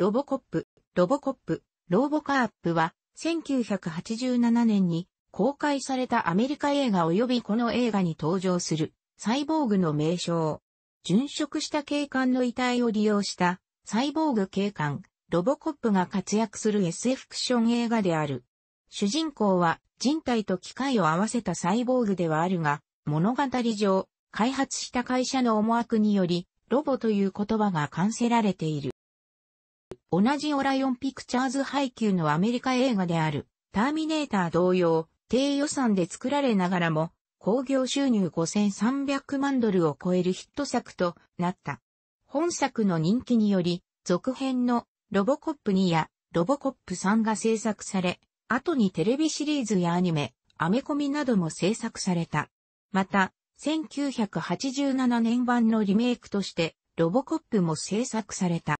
ロボコップ、ロボコップ、ローボカーップは、1987年に公開されたアメリカ映画及びこの映画に登場するサイボーグの名称。殉職した警官の遺体を利用したサイボーグ警官、ロボコップが活躍する SF クション映画である。主人公は人体と機械を合わせたサイボーグではあるが、物語上、開発した会社の思惑により、ロボという言葉が冠せられている。同じオライオンピクチャーズ配給のアメリカ映画である、ターミネーター同様、低予算で作られながらも、興行収入5300万ドルを超えるヒット作となった。本作の人気により、続編のロボコップ2やロボコップ3が制作され、後にテレビシリーズやアニメ、アメコミなども制作された。また、1987年版のリメイクとして、ロボコップも制作された。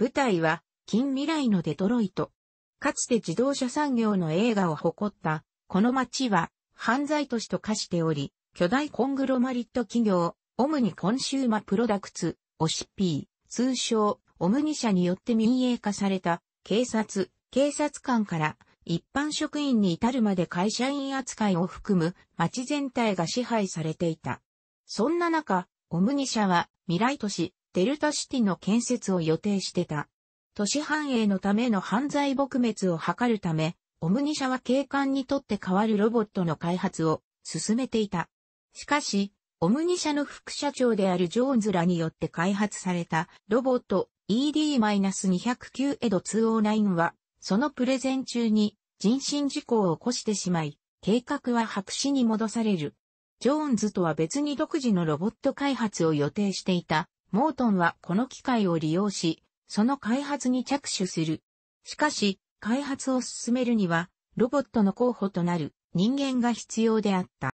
舞台は近未来のデトロイト。かつて自動車産業の映画を誇った、この街は犯罪都市と化しており、巨大コングロマリット企業、オムニコンシューマプロダクツ、オシピー、通称、オムニ社によって民営化された、警察、警察官から一般職員に至るまで会社員扱いを含む街全体が支配されていた。そんな中、オムニ社は未来都市、デルタシティの建設を予定してた。都市繁栄のための犯罪撲滅を図るため、オムニ社は警官にとって代わるロボットの開発を進めていた。しかし、オムニ社の副社長であるジョーンズらによって開発されたロボット ED-209 エド209は、そのプレゼン中に人身事故を起こしてしまい、計画は白紙に戻される。ジョーンズとは別に独自のロボット開発を予定していたモートンはこの機械を利用し、その開発に着手する。しかし、開発を進めるには、ロボットの候補となる人間が必要であった。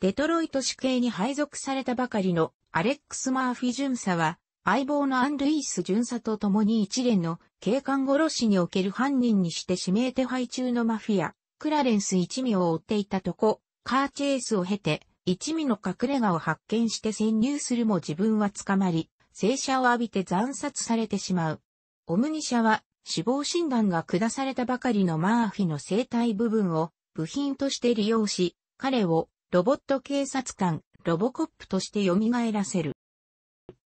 デトロイト市警に配属されたばかりのアレックス・マーフィ巡査は、相棒のアン・ルイス巡査と共に一連の警官殺しにおける犯人にして指名手配中のマフィア、クラレンス一味を追っていたとこ、カーチェイスを経て、一味の隠れ家を発見して潜入するも自分は捕まり、正社を浴びて惨殺されてしまう。オムニシャは死亡診断が下されたばかりのマーフィの生体部分を部品として利用し、彼をロボット警察官、ロボコップとして蘇らせる。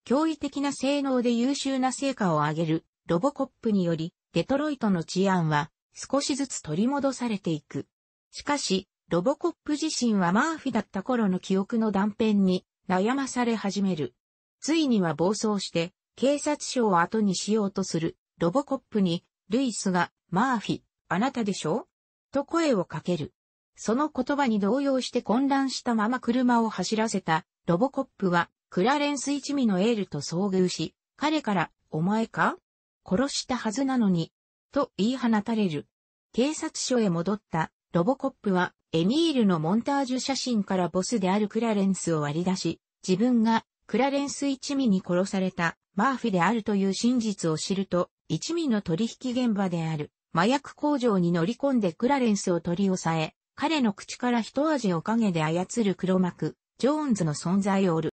驚異的な性能で優秀な成果を上げるロボコップにより、デトロイトの治安は少しずつ取り戻されていく。しかし、ロボコップ自身はマーフィだった頃の記憶の断片に悩まされ始める。ついには暴走して、警察署を後にしようとする、ロボコップに、ルイスが、マーフィ、あなたでしょと声をかける。その言葉に動揺して混乱したまま車を走らせた、ロボコップは、クラレンス一味のエールと遭遇し、彼から、お前か殺したはずなのに、と言い放たれる。警察署へ戻ったロボコップはエミールのモンタージュ写真からボスであるクラレンスを割り出し、自分がクラレンス一味に殺されたマーフィであるという真実を知ると、一味の取引現場である麻薬工場に乗り込んでクラレンスを取り押さえ、彼の口から一味を陰で操る黒幕、ジョーンズの存在をおる。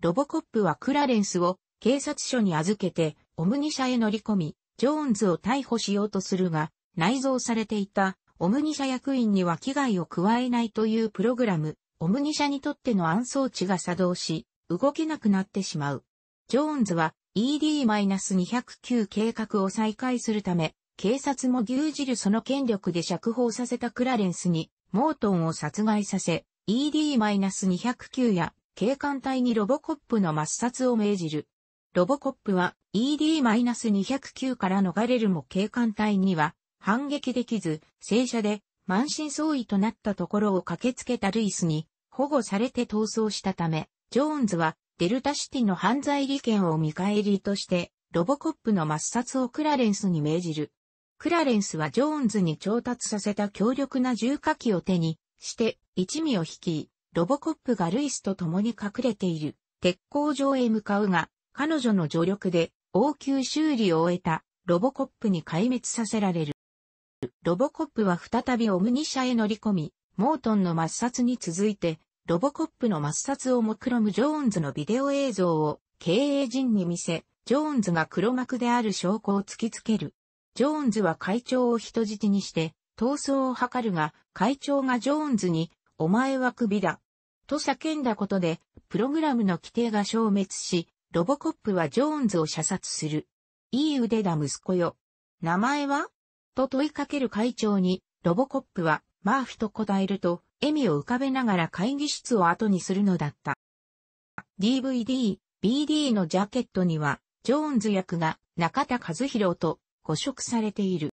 ロボコップはクラレンスを警察署に預けて、オムニ社へ乗り込み、ジョーンズを逮捕しようとするが、内蔵されていたオムニ社役員には危害を加えないというプログラム、オムニ社にとっての暗装置が作動し、動けなくなってしまう。ジョーンズは ED-209 計画を再開するため、警察も牛耳るその権力で釈放させたクラレンスに、モートンを殺害させ、ED-209 や警官隊にロボコップの抹殺を命じる。ロボコップは ED-209 から逃れるも警官隊には反撃できず、正社で満身創痍となったところを駆けつけたルイスに保護されて逃走したため、ジョーンズはデルタシティの犯罪利権を見返りとして、ロボコップの抹殺をクラレンスに命じる。クラレンスはジョーンズに調達させた強力な重火器を手にして、一味を率い、ロボコップがルイスと共に隠れている鉄工場へ向かうが、彼女の助力で応急修理を終えたロボコップに壊滅させられる。ロボコップは再びオムニ社へ乗り込み、モートンの抹殺に続いて、ロボコップの抹殺を目論むジョーンズのビデオ映像を経営陣に見せ、ジョーンズが黒幕である証拠を突きつける。ジョーンズは会長を人質にして、逃走を図るが、会長がジョーンズに、お前はクビだ。と叫んだことで、プログラムの規定が消滅し、ロボコップはジョーンズを射殺する。いい腕だ息子よ。名前はと問いかける会長に、ロボコップは、マーフィと答えると、笑みを浮かべながら会議室を後にするのだった。DVD、BD のジャケットには、ジョーンズ役が中田和弘と誤植されている。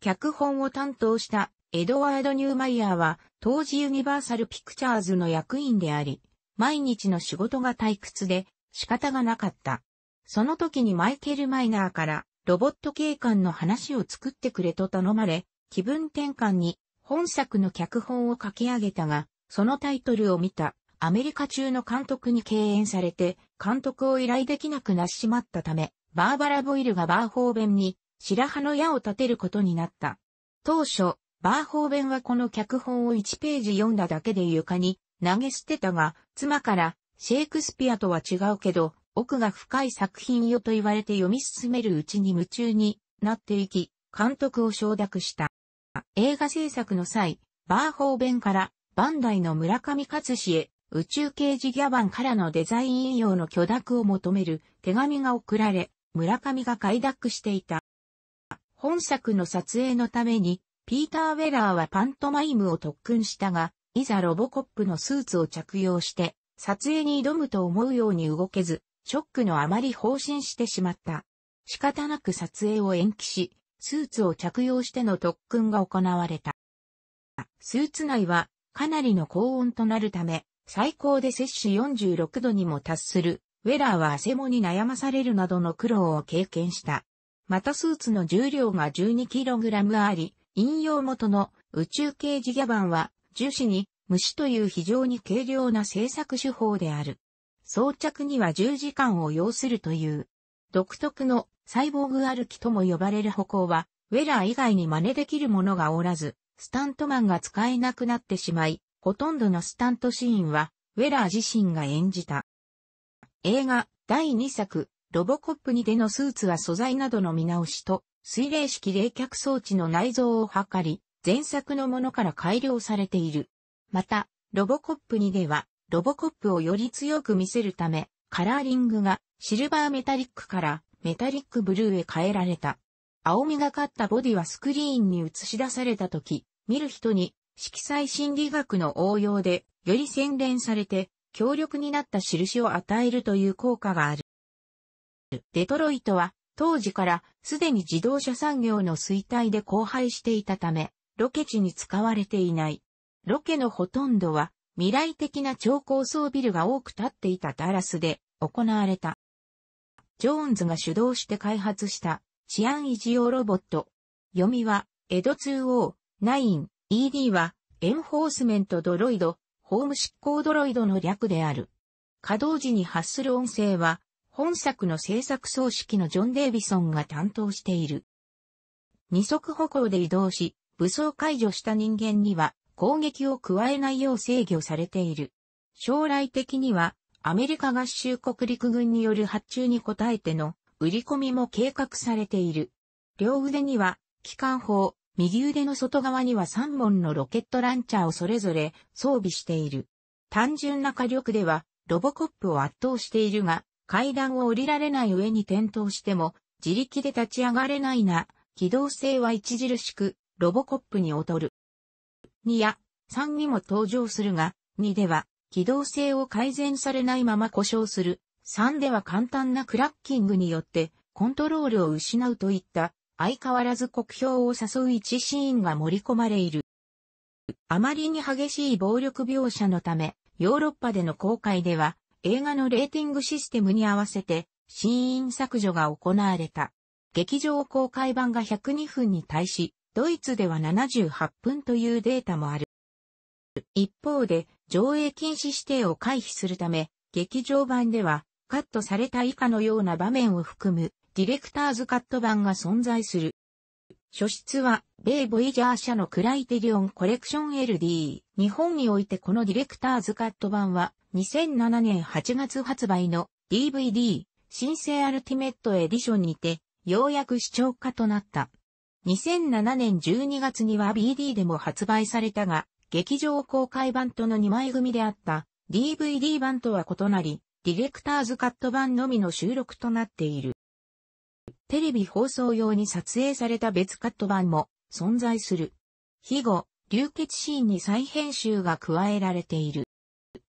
脚本を担当したエドワード・ニューマイヤーは当時ユニバーサル・ピクチャーズの役員であり、毎日の仕事が退屈で仕方がなかった。その時にマイケル・マイナーからロボット警官の話を作ってくれと頼まれ、気分転換に本作の脚本を書き上げたが、そのタイトルを見たアメリカ中の監督に敬遠されて、監督を依頼できなくなっしまったため、バーバラ・ボイルがバーホーベンに白羽の矢を立てることになった。当初、バーホーベンはこの脚本を1ページ読んだだけで床に投げ捨てたが、妻からシェイクスピアとは違うけど、奥が深い作品よと言われて読み進めるうちに夢中になっていき、監督を承諾した。映画制作の際、バーホーベンからバンダイの村上勝氏へ宇宙刑事ギャバンからのデザイン引用の許諾を求める手紙が送られ、村上が快諾していた。本作の撮影のために、ピーター・ウェラーはパントマイムを特訓したが、いざロボコップのスーツを着用して、撮影に挑むと思うように動けず、ショックのあまり放心してしまった。仕方なく撮影を延期し、スーツを着用しての特訓が行われた。スーツ内はかなりの高温となるため、最高で摂氏46度にも達する、ウェラーは汗もに悩まされるなどの苦労を経験した。またスーツの重量が 12kg あり、引用元の宇宙刑事ギャバンは、樹脂に虫という非常に軽量な製作手法である。装着には10時間を要するという。独特のサイボーグ歩きとも呼ばれる歩行は、ウェラー以外に真似できるものがおらず、スタントマンが使えなくなってしまい、ほとんどのスタントシーンは、ウェラー自身が演じた。映画第2作、ロボコップにでのスーツは素材などの見直しと、水冷式冷却装置の内蔵を図り、前作のものから改良されている。また、ロボコップ2では、ロボコップをより強く見せるため、カラーリングがシルバーメタリックからメタリックブルーへ変えられた。青みがかったボディはスクリーンに映し出された時、見る人に色彩心理学の応用でより洗練されて強力になった印を与えるという効果がある。デトロイトは当時からすでに自動車産業の衰退で荒廃していたため、ロケ地に使われていない。ロケのほとんどは未来的な超高層ビルが多く建っていたダラスで行われた。ジョーンズが主導して開発した治安維持用ロボット。読みは、エド 2O9、ED は、エンフォースメントドロイド、ホーム執行ドロイドの略である。稼働時に発する音声は、本作の制作葬式のジョン・デイビソンが担当している。二足歩行で移動し、武装解除した人間には、攻撃を加えないよう制御されている。将来的には、アメリカ合衆国陸軍による発注に応えての売り込みも計画されている。両腕には、機関砲、右腕の外側には3本のロケットランチャーをそれぞれ装備している。単純な火力では、ロボコップを圧倒しているが、階段を降りられない上に転倒しても、自力で立ち上がれないな、機動性は著しく、ロボコップに劣る。2や3にも登場するが、2では機動性を改善されないまま故障する。3では簡単なクラッキングによってコントロールを失うといった相変わらず酷評を誘う1シーンが盛り込まれいる。あまりに激しい暴力描写のため、ヨーロッパでの公開では映画のレーティングシステムに合わせてシーン削除が行われた。劇場公開版が102分に対しドイツでは78分というデータもある。一方で、上映禁止指定を回避するため、劇場版では、カットされた以下のような場面を含む、ディレクターズカット版が存在する。初出は、米ボイジャー社のクライテリオンコレクション LD。日本においてこのディレクターズカット版は、2007年8月発売の DVD、新生アルティメットエディションにて、ようやく視聴化となった。2007年12月には BD でも発売されたが、劇場公開版との2枚組であった DVD 版とは異なり、ディレクターズカット版のみの収録となっている。テレビ放送用に撮影された別カット版も存在する。非後、流血シーンに再編集が加えられている。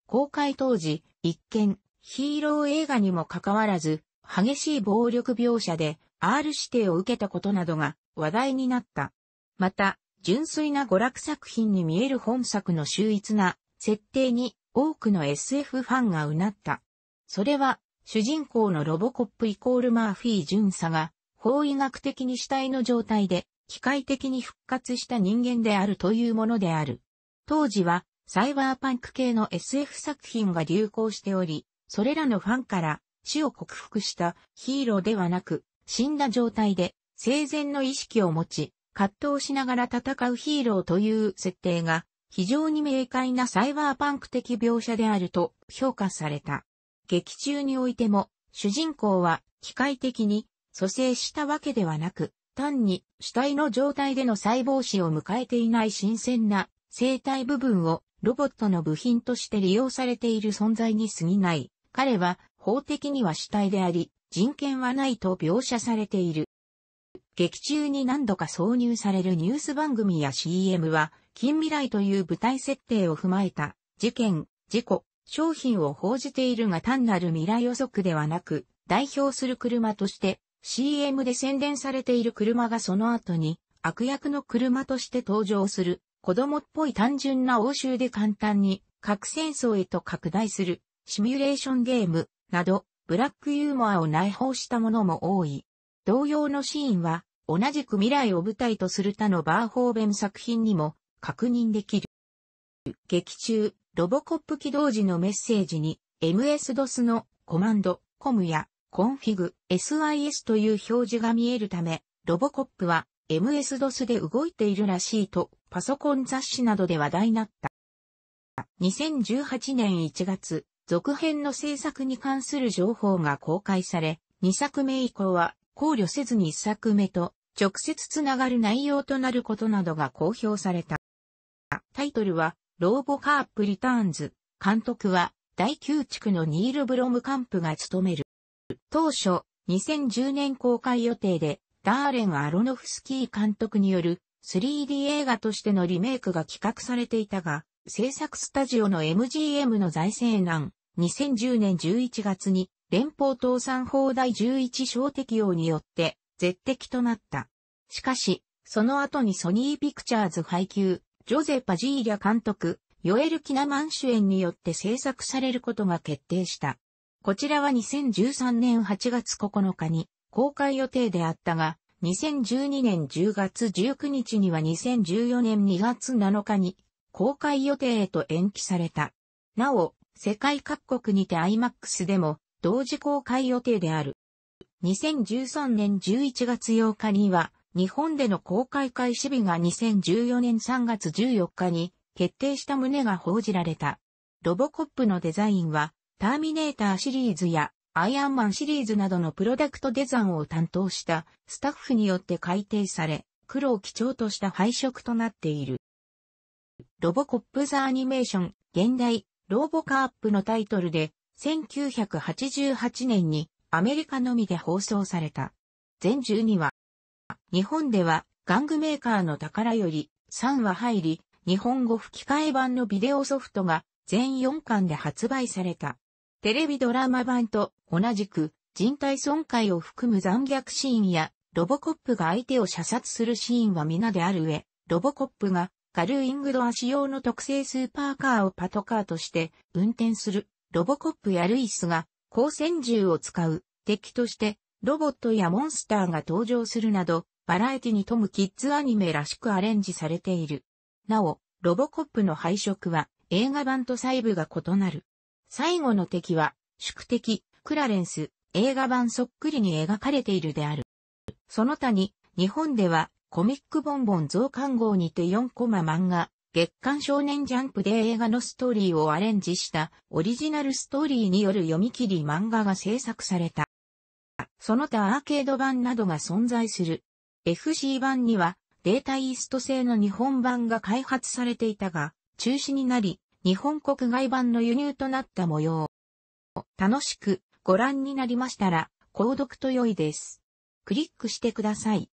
公開当時、一見、ヒーロー映画にもかかわらず、激しい暴力描写で、R 指定を受けたことなどが話題になった。また、純粋な娯楽作品に見える本作の秀逸な設定に多くの SF ファンがうなった。それは、主人公のロボコップイコールマーフィー巡査が、法医学的に死体の状態で、機械的に復活した人間であるというものである。当時は、サイバーパンク系の SF 作品が流行しており、それらのファンから死を克服したヒーローではなく、死んだ状態で生前の意識を持ち、葛藤しながら戦うヒーローという設定が非常に明快なサイバーパンク的描写であると評価された。劇中においても主人公は機械的に蘇生したわけではなく、単に主体の状態での細胞死を迎えていない新鮮な生体部分をロボットの部品として利用されている存在に過ぎない。彼は法的には主体であり、人権はないと描写されている。劇中に何度か挿入されるニュース番組や CM は、近未来という舞台設定を踏まえた、事件、事故、商品を報じているが単なる未来予測ではなく、代表する車として、CM で宣伝されている車がその後に、悪役の車として登場する、子供っぽい単純な応酬で簡単に、核戦争へと拡大する、シミュレーションゲーム、など、ブラックユーモアを内包したものも多い。同様のシーンは、同じく未来を舞台とする他のバーホーベン作品にも確認できる。劇中、ロボコップ起動時のメッセージに MS-DOS のコマンド、コムやコンフィグ、SIS という表示が見えるため、ロボコップは MS-DOS で動いているらしいとパソコン雑誌などで話題になった。2018年1月、続編の制作に関する情報が公開され、2作目以降は考慮せずに1作目と直接つながる内容となることなどが公表された。タイトルは、ローボカープリターンズ、監督は、第9地区のニール・ブロムカンプが務める。当初、2010年公開予定で、ダーレン・アロノフスキー監督による 3D 映画としてのリメイクが企画されていたが、制作スタジオの MGM の財政難、2010年11月に連邦倒産法第11章適用によって絶敵となった。しかし、その後にソニーピクチャーズ配給、ジョゼ・パジーリャ監督、ヨエル・キナマン主演によって制作されることが決定した。こちらは2013年8月9日に公開予定であったが、2012年10月19日には2014年2月7日に公開予定へと延期された。なお、世界各国にて IMAX でも同時公開予定である。2013年11月8日には、日本での公開開始日が2014年3月14日に決定した旨が報じられた。ロボコップのデザインは、ターミネーターシリーズやアイアンマンシリーズなどのプロダクトデザインを担当したスタッフによって改定され、黒を基調とした配色となっている。ロボコップザアニメーション、現代、ローボカープのタイトルで、1988年にアメリカのみで放送された。全12話。日本では、玩具メーカーの宝より3話入り、日本語吹き替え版のビデオソフトが全4巻で発売された。テレビドラマ版と同じく人体損壊を含む残虐シーンやロボコップが相手を射殺するシーンは皆である上、ロボコップがカルーイングドア仕様の特製スーパーカーをパトカーとして運転するロボコップやルイスが光線銃を使う敵としてロボットやモンスターが登場するなどバラエティに富むキッズアニメらしくアレンジされている。なお、ロボコップの配色は映画版と細部が異なる。最後の敵は宿敵クラレンス映画版そっくりに描かれているである。その他に日本ではコミックボンボン増刊号にて4コマ漫画、月刊少年ジャンプで映画のストーリーをアレンジしたオリジナルストーリーによる読み切り漫画が制作された。その他アーケード版などが存在する。FC 版にはデータイースト製の日本版が開発されていたが、中止になり、日本国外版の輸入となった模様。楽しくご覧になりましたら、購読と良いです。クリックしてください。